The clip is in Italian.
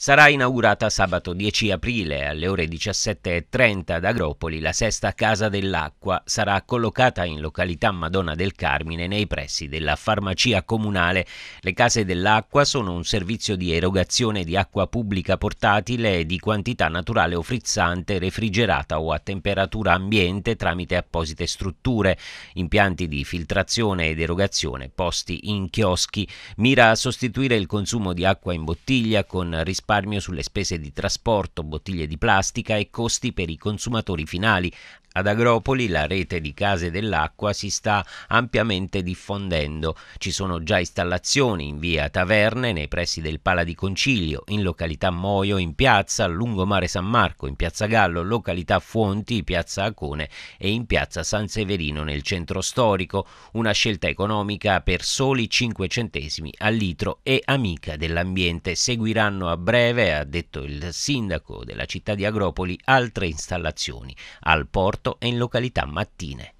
Sarà inaugurata sabato 10 aprile alle ore 17.30 ad Agropoli la sesta Casa dell'Acqua. Sarà collocata in località Madonna del Carmine nei pressi della farmacia comunale. Le Case dell'Acqua sono un servizio di erogazione di acqua pubblica portatile di quantità naturale o frizzante, refrigerata o a temperatura ambiente tramite apposite strutture, impianti di filtrazione ed erogazione posti in chioschi. Mira a sostituire il consumo di acqua in bottiglia con risparmio sulle spese di trasporto, bottiglie di plastica e costi per i consumatori finali, ad Agropoli la rete di case dell'acqua si sta ampiamente diffondendo. Ci sono già installazioni in via Taverne, nei pressi del Pala di Concilio, in località Moio, in piazza Lungomare San Marco, in piazza Gallo, località Fuonti, piazza Acone e in piazza San Severino nel centro storico. Una scelta economica per soli 5 centesimi al litro e amica dell'ambiente. Seguiranno a breve, ha detto il sindaco della città di Agropoli, altre installazioni al porto aeroporto e in località Mattine.